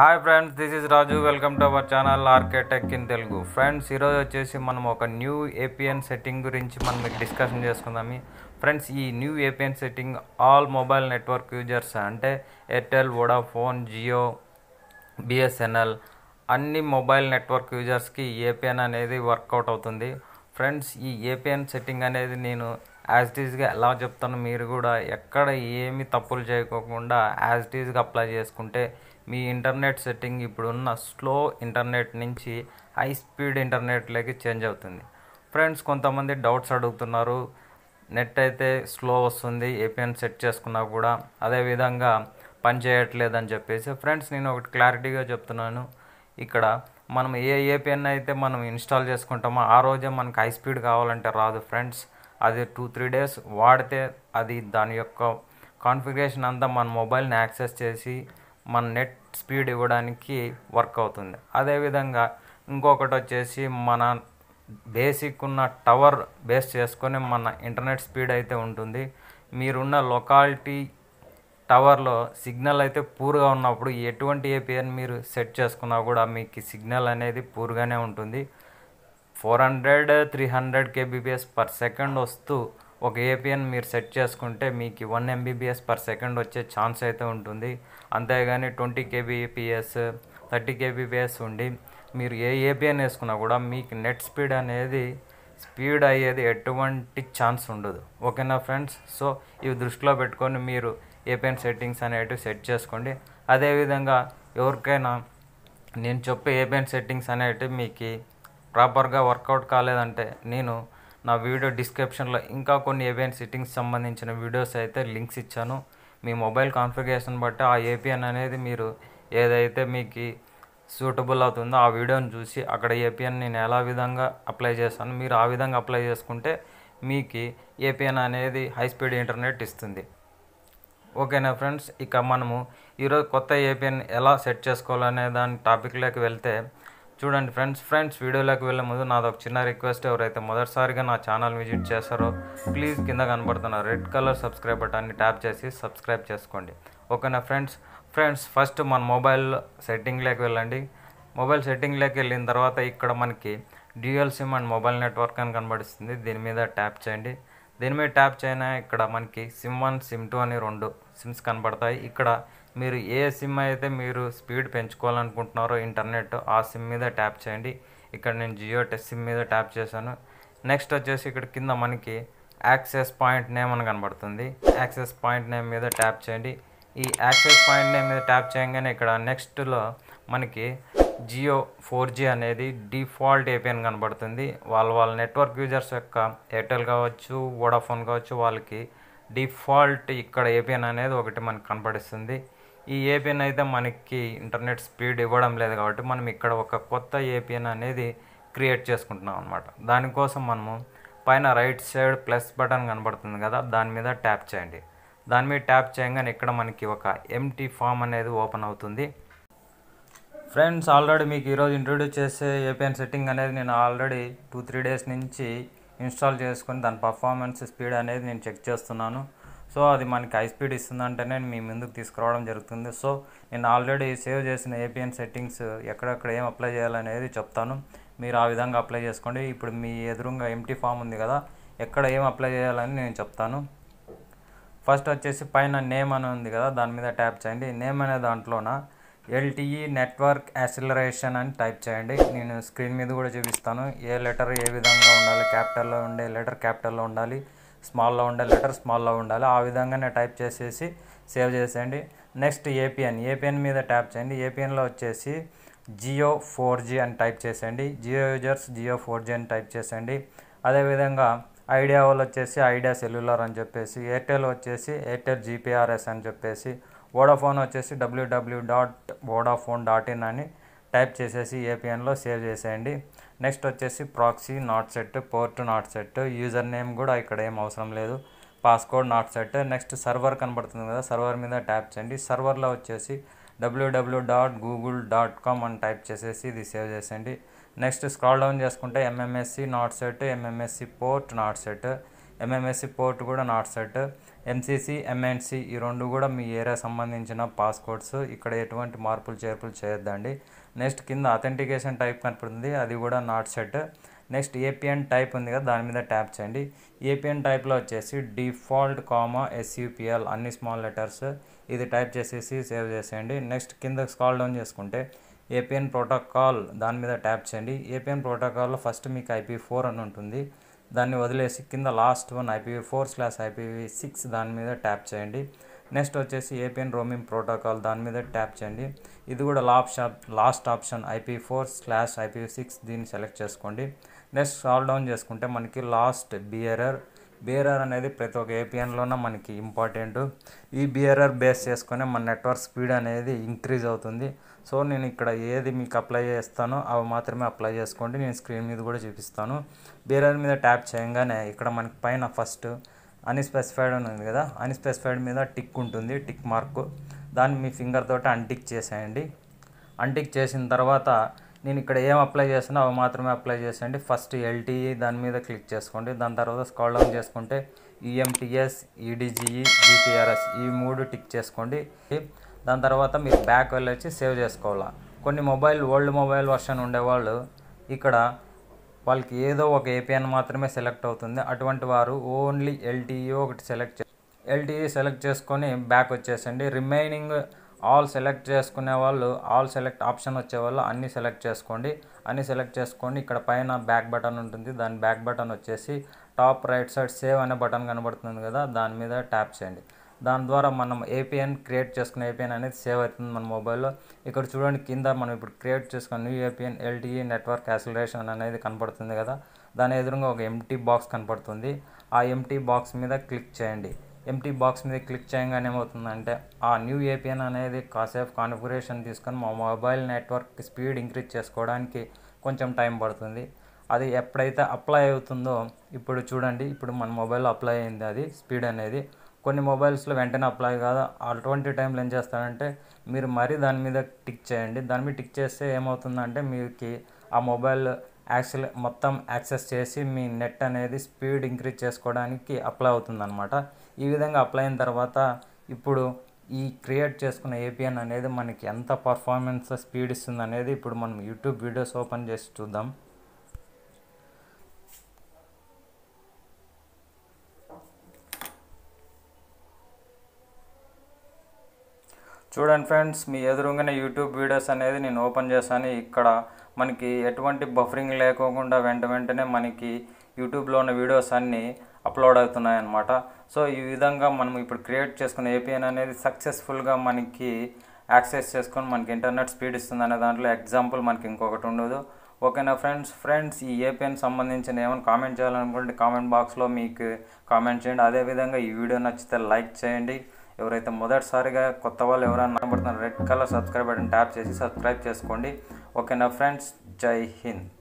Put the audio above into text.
hi friends this is Raju welcome to our channel RK tech in Telugu friends ఈరోజు వచ్చేసి మనం ఒక న్యూ ఏపీఎన్ సెట్టింగ్ గురించి మనం మీకు డిస్కషన్ చేసుకుందాము ఫ్రెండ్స్ ఈ new APN setting all mobile network users అంటే ఎయిర్టెల్ వోడాఫోన్ జియో బిఎస్ఎన్ఎల్ అన్ని మొబైల్ నెట్వర్క్ యూజర్స్కి ఏపీఎన్ అనేది వర్కౌట్ అవుతుంది ఫ్రెండ్స్ ఈ ఏపీఎన్ సెట్టింగ్ అనేది నేను యాజ్ టీజ్గా ఎలా చెప్తాను మీరు కూడా ఎక్కడ ఏమి తప్పులు చేయకోకుండా యాజ్ టీజ్గా అప్లై చేసుకుంటే మీ ఇంటర్నెట్ సెట్టింగ్ ఇప్పుడున్న స్లో ఇంటర్నెట్ నుంచి హై స్పీడ్ ఇంటర్నెట్లోకి చేంజ్ అవుతుంది ఫ్రెండ్స్ కొంతమంది డౌట్స్ అడుగుతున్నారు నెట్ అయితే స్లో వస్తుంది ఏపీఎన్ సెట్ చేసుకున్నా కూడా అదేవిధంగా పనిచేయట్లేదని చెప్పేసి ఫ్రెండ్స్ నేను ఒకటి క్లారిటీగా చెప్తున్నాను ఇక్కడ మనం ఏ ఏపీఎన్ అయితే మనం ఇన్స్టాల్ చేసుకుంటామో ఆ రోజే మనకు హై స్పీడ్ కావాలంటే రాదు ఫ్రెండ్స్ అది టూ త్రీ డేస్ వాడితే అది దాని యొక్క కాన్ఫిగరేషన్ అంతా మన మొబైల్ని యాక్సెస్ చేసి మన నెట్ స్పీడ్ ఇవ్వడానికి వర్క్ అవుతుంది అదేవిధంగా ఇంకొకటి వచ్చేసి మన బేసిక్ ఉన్న టవర్ బేస్ చేసుకొని మన ఇంటర్నెట్ స్పీడ్ అయితే ఉంటుంది మీరున్న లొకాలిటీ టవర్లో సిగ్నల్ అయితే పూర్గా ఉన్నప్పుడు ఎటువంటి ఏపీఎన్ మీరు సెట్ చేసుకున్నా కూడా మీకు సిగ్నల్ అనేది పూర్గానే ఉంటుంది four hundred three hundred KBPS per second వస్తూ ఒక ఏపీఎన్ మీరు సెట్ చేసుకుంటే మీకు వన్ ఎంబీబీఎస్ పర్ సెకండ్ వచ్చే ఛాన్స్ అయితే ఉంటుంది అంతేగాని ట్వంటీ కేబీపీఎస్ థర్టీ కేబీపీఎస్ ఉండి మీరు ఏ ఏపీఎన్ వేసుకున్నా కూడా మీకు నెట్ స్పీడ్ అనేది స్పీడ్ అయ్యేది ఎటువంటి ఛాన్స్ ఉండదు ఓకేనా ఫ్రెండ్స్ సో ఇవి దృష్టిలో పెట్టుకొని మీరు ఏపీఎన్ సెట్టింగ్స్ అనేటివి సెట్ చేసుకోండి అదేవిధంగా ఎవరికైనా నేను చెప్పే ఏపీఎన్ సెట్టింగ్స్ అనేటివి మీకు ప్రాపర్గా వర్కౌట్ కాలేదంటే నేను నా వీడియో డిస్క్రిప్షన్లో ఇంకా కొన్ని ఏబిఎన్ సెట్టింగ్స్ సంబంధించిన వీడియోస్ అయితే లింక్స్ ఇచ్చాను మీ మొబైల్ కాన్ఫిగరేషన్ బట్టి ఆ ఏపీఎన్ అనేది మీరు ఏదైతే మీకు సూటబుల్ అవుతుందో ఆ వీడియోని చూసి అక్కడ ఏపీఎన్ నేను ఎలా విధంగా అప్లై చేస్తాను మీరు ఆ విధంగా అప్లై చేసుకుంటే మీకు ఏపీఎన్ అనేది హై స్పీడ్ ఇంటర్నెట్ ఇస్తుంది ఓకేనా ఫ్రెండ్స్ ఇక మనము ఈరోజు కొత్త ఏపీఎన్ ఎలా సెట్ చేసుకోవాలనే దాని టాపిక్లోకి వెళ్తే చూడండి ఫ్రెండ్స్ ఫ్రెండ్స్ వీడియోలోకి వెళ్ళే ముందు నాది ఒక చిన్న రిక్వెస్ట్ ఎవరైతే మొదటిసారిగా నా ఛానల్ విజిట్ చేస్తారో ప్లీజ్ కింద కనబడుతున్న రెడ్ కలర్ సబ్స్క్రైబ్ బటన్ని ట్యాప్ చేసి సబ్స్క్రైబ్ చేసుకోండి ఓకేనా ఫ్రెండ్స్ ఫ్రెండ్స్ ఫస్ట్ మన మొబైల్ సెట్టింగ్లోకి వెళ్ళండి మొబైల్ సెట్టింగ్లోకి వెళ్ళిన తర్వాత ఇక్కడ మనకి dual SIM and mobile network అని కనబడిస్తుంది దీని మీద ట్యాప్ చేయండి దీని మీద ట్యాప్ చేయన ఇక్కడ మనకి సిమ్ వన్ సిమ్ టూ అని రెండు సిమ్స్ కనబడతాయి ఇక్కడ మీరు ఏ సిమ్ అయితే మీరు స్పీడ్ పెంచుకోవాలనుకుంటున్నారో ఇంటర్నెట్ ఆ సిమ్ మీద ట్యాప్ చేయండి ఇక్కడ నేను జియో సిమ్ మీద ట్యాప్ చేశాను నెక్స్ట్ వచ్చేసి ఇక్కడ కింద మనకి యాక్సెస్ పాయింట్ నేమ్ అని కనబడుతుంది యాక్సెస్ పాయింట్ నేమ్ మీద ట్యాప్ చేయండి ఈ యాక్సెస్ పాయింట్ నేమ్ మీద ట్యాప్ చేయగానే ఇక్కడ నెక్స్ట్లో మనకి జియో ఫోర్ జీ అనేది డిఫాల్ట్ ఏపీఎన్ కనబడుతుంది వాళ్ళ వాళ్ళ నెట్వర్క్ యూజర్స్ యొక్క ఎయిర్టెల్ కావచ్చు వోడాఫోన్ కావచ్చు వాళ్ళకి డిఫాల్ట్ ఇక్కడ ఏపీఎన్ అనేది ఒకటి మనకు కనపడిస్తుంది ఈ ఏపీఎన్ అయితే మనకి ఇంటర్నెట్ స్పీడ్ ఇవ్వడం లేదు కాబట్టి మనం ఇక్కడ ఒక కొత్త ఏపీఎన్ అనేది క్రియేట్ చేసుకుంటున్నాం అనమాట దానికోసం మనము పైన రైట్ సైడ్ ప్లస్ బటన్ కనబడుతుంది కదా దాని మీద ట్యాప్ చేయండి దాని మీద ట్యాప్ చేయగానే ఇక్కడ మనకి ఒక ఎంటీ ఫామ్ అనేది ఓపెన్ అవుతుంది ఫ్రెండ్స్ ఆల్రెడీ మీకు ఈరోజు ఇంట్రొడ్యూస్ చేసే ఏపీఎన్ సెట్టింగ్ అనేది నేను ఆల్రెడీ టూ త్రీ డేస్ నుంచి ఇన్స్టాల్ చేసుకుని దాని పర్ఫార్మెన్స్ స్పీడ్ అనేది నేను చెక్ చేస్తున్నాను సో అది మనకి హై స్పీడ్ ఇస్తుందంటేనే మీ ముందుకు తీసుకురావడం జరుగుతుంది సో నేను ఆల్రెడీ సేవ్ చేసిన ఏపీఎన్ సెట్టింగ్స్ ఎక్కడెక్కడ ఏం అప్లై చేయాలనేది చెప్తాను మీరు ఆ విధంగా అప్లై చేసుకోండి ఇప్పుడు మీ ఎదురుగా ఎంటీ ఫామ్ ఉంది కదా ఎక్కడ ఏం అప్లై చేయాలని నేను చెప్తాను ఫస్ట్ వచ్చేసి పైన నేమ్ అని ఉంది కదా దాని మీద ట్యాప్ చేయండి నేమ్ అనే దాంట్లోన ఎల్టీఈ నెట్వర్క్ యాసిలరేషన్ అని టైప్ చేయండి నేను స్క్రీన్ మీద కూడా చూపిస్తాను ఏ లెటర్ ఏ విధంగా ఉండాలి క్యాపిటల్లో ఉండే లెటర్ క్యాపిటల్లో ఉండాలి స్మాల్లో ఉండాలి లెటర్ స్మాల్లో ఉండాలి ఆ విధంగానే టైప్ చేసేసి సేవ్ చేసేయండి నెక్స్ట్ ఏపీఎన్ ఏపీఎన్ మీద ట్యాప్ చేయండి ఏపీఎన్లో వచ్చేసి జియో ఫోర్ జీ అని టైప్ చేసేయండి Jio users Jio four G అని టైప్ చేసేయండి అదేవిధంగా ఐడియా వాళ్ళు వచ్చేసి ఐడియా సెల్యులార్ అని చెప్పేసి ఎయిర్టెల్ వచ్చేసి ఎయిర్టెల్ జీపీఆర్ఎస్ అని చెప్పేసి వోడాఫోన్ వచ్చేసి WWW dot Vodafone dot in అని టైప్ చేసేసి ఏపీఎన్లో సేవ్ చేసేయండి నెక్స్ట్ వచ్చేసి proxy not set port not set username కూడా ఇక్కడ ఏం అవసరం లేదు passcode not set next server కనబడుతుంది కదా సర్వర్ మీద ట్యాప్ చేయండి సర్వర్లో వచ్చేసి WWW dot Google dot com అని టైప్ చేసేసి ఇది సేవ్ చేసేయండి నెక్స్ట్ స్క్రాల్ డౌన్ చేసుకుంటే MMSC not set MMSC port not set MMSC port కూడా నాట్ సెట్ ఎంసీసీ ఎంఎన్సీ ఈ రెండు కూడా మీ ఏరియా సంబంధించిన పాస్పోర్ట్స్ ఇక్కడ ఎటువంటి మార్పులు చేర్పులు చేయొద్దండి నెక్స్ట్ కింద అథెంటికేషన్ టైప్ కనపడుతుంది అది కూడా not set next APN type ఉంది కదా దాని మీద ట్యాప్ చేయండి ఏపీఎన్ టైప్లో వచ్చేసి డిఫాల్ట్ కామా ఎస్యూపిఎల్ అన్ని స్మాల్ లెటర్స్ ఇది టైప్ చేసేసి సేవ్ చేసేయండి నెక్స్ట్ కింద స్కాల్ డౌన్ చేసుకుంటే ఏపీఎన్ ప్రోటోకాల్ దాని మీద ట్యాప్ చేయండి ఏపీఎన్ ప్రోటోకాల్లో ఫస్ట్ మీకు ఐపీ ఫోర్ అని ఉంటుంది దాన్ని వదిలేసి కింద last one IPV four slash IPV six దాని మీద ట్యాప్ చేయండి నెక్స్ట్ వచ్చేసి ఏపీఎన్ రోమింగ్ ప్రోటోకాల్ దాని మీద ట్యాప్ చేయండి ఇది కూడా option last option IP four slash IP six దీన్ని సెలెక్ట్ చేసుకోండి నెక్స్ట్ స్క్రాల్ డౌన్ చేసుకుంటే మనకి లాస్ట్ బియరర్ బీఆర్ఆర్ అనేది ప్రతి ఒక్క ఏపీఎన్లోనూ మనకి ఇంపార్టెంట్ ఈ బీఆర్ఆర్ బేస్ చేసుకొని మన నెట్వర్క్ స్పీడ్ అనేది ఇంక్రీజ్ అవుతుంది సో నేను ఇక్కడ ఏది మీకు అప్లై చేస్తానో అవి మాత్రమే అప్లై చేసుకోండి నేను స్క్రీన్ మీద కూడా చూపిస్తాను బీఆర్ఆర్ మీద ట్యాప్ చేయగానే ఇక్కడ మనకి పైన ఫస్ట్ అన్స్పెసిఫైడ్ అని ఉంది కదా అన్స్పెసిఫైడ్ మీద టిక్ ఉంటుంది టిక్ మార్క్ దాన్ని మీ ఫింగర్ తోటి అన్టిక్ చేసేయండి అన్టిక్ చేసిన తర్వాత నేను ఇక్కడ ఏం అప్లై చేసినా అవి మాత్రమే అప్లై చేసేయండి ఫస్ట్ ఎల్టీఈ e దాని మీద క్లిక్ చేసుకోండి దాని తర్వాత స్కాల్ డౌన్ చేసుకుంటే ఈఎంటీఎస్ ఈడీజీఈ జీపీఆర్ఎస్ ఈ మూడు టిక్ చేసుకోండి దాని తర్వాత మీరు బ్యాక్ వెళ్ళొచ్చి సేవ్ చేసుకోవాలా కొన్ని మొబైల్ ఓల్డ్ మొబైల్ వర్షన్ ఉండేవాళ్ళు ఇక్కడ వాళ్ళకి ఏదో ఒక ఏపీఎన్ మాత్రమే సెలెక్ట్ అవుతుంది అటువంటి వారు ఓన్లీ ఎల్టీఈ e ఒకటి సెలెక్ట్ ఎల్టీఈ సెలెక్ట్ చేసుకొని బ్యాక్ వచ్చేసండి రిమైనింగ్ ఆల్ సెలెక్ట్ చేసుకునే వాళ్ళు ఆల్ సెలెక్ట్ ఆప్షన్ వచ్చే వాళ్ళు అన్ని సెలెక్ట్ చేసుకోండి అన్ని సెలెక్ట్ చేసుకోండి ఇక్కడ పైన బ్యాక్ బటన్ ఉంటుంది దాని బ్యాక్ బటన్ వచ్చేసి టాప్ రైట్ సైడ్ సేవ్ అనే బటన్ కనబడుతుంది కదా దాని మీద ట్యాప్ చేయండి దాని ద్వారా మనం ఏపీఎన్ క్రియేట్ చేసుకున్న ఏపీఎన్ అనేది సేవ్ అవుతుంది మన మొబైల్లో ఇక్కడ చూడండి కింద మనం ఇప్పుడు క్రియేట్ చేసుకున్న new APN LTE network acceleration అనేది కనపడుతుంది కదా దాని ఎదురుగా ఒక ఎంటీ బాక్స్ కనపడుతుంది ఆ ఎంటీ బాక్స్ మీద క్లిక్ చేయండి ఎంటీ బాక్స్ మీద క్లిక్ చేయగానే ఏమవుతుందంటే ఆ న్యూ ఏపీఎన్ అనేది కాసేపు కాన్ఫిగరేషన్ తీసుకొని మా మొబైల్ నెట్వర్క్ స్పీడ్ ఇంక్రీజ్ చేసుకోవడానికి కొంచెం టైం పడుతుంది అది ఎప్పుడైతే అప్లై అవుతుందో ఇప్పుడు చూడండి ఇప్పుడు మన మొబైల్ అప్లై అయింది అది స్పీడ్ అనేది కొన్ని మొబైల్స్లో వెంటనే అప్లై కాదు అటువంటి టైంలో ఏం చేస్తారంటే మీరు మరీ దాని మీద టిక్ చేయండి దాని మీద టిక్ చేస్తే ఏమవుతుందంటే మీకు ఆ మొబైల్ యాక్సల్ మొత్తం యాక్సెస్ చేసి మీ నెట్ అనేది స్పీడ్ ఇంక్రీజ్ చేసుకోవడానికి అప్లై అవుతుందన్నమాట ఈ విధంగా అప్లై అయిన తర్వాత ఇప్పుడు ఈ క్రియేట్ చేసుకున్న ఏపీఎన్ అనేది మనకి ఎంత పర్ఫార్మెన్స్ స్పీడ్ ఇస్తుంది అనేది ఇప్పుడు మనం యూట్యూబ్ వీడియోస్ ఓపెన్ చేసి చూద్దాం చూడండి ఫ్రెండ్స్ మీ ఎదురుగానే యూట్యూబ్ వీడియోస్ అనేది నేను ఓపెన్ చేశాను ఇక్కడ మనకి ఎటువంటి బఫరింగ్ లేకోకుండా వెంట వెంటనే మనకి యూట్యూబ్లో ఉన్న వీడియోస్ అన్నీ అప్లోడ్ అవుతున్నాయి అనమాట సో ఈ విధంగా మనం ఇప్పుడు క్రియేట్ చేసుకున్న ఏపీఎన్ అనేది సక్సెస్ఫుల్గా మనకి యాక్సెస్ చేసుకొని మనకి ఇంటర్నెట్ స్పీడ్ ఇస్తుంది అనే దాంట్లో ఎగ్జాంపుల్ మనకి ఇంకొకటి ఉండదు ఓకేనా ఫ్రెండ్స్ ఫ్రెండ్స్ ఈ ఏపీఎన్ సంబంధించిన ఏమైనా కామెంట్ చేయాలనుకుంటే కామెంట్ బాక్స్లో మీకు కామెంట్ చేయండి అదేవిధంగా ఈ వీడియో నచ్చితే లైక్ చేయండి ఎవరైతే మొదటిసారిగా కొత్త వాళ్ళు ఎవరైనా కనబడుతున్నారు red colour subscribe button tap చేసి సబ్స్క్రైబ్ చేసుకోండి ఓకేనా ఫ్రెండ్స్ జై హింద్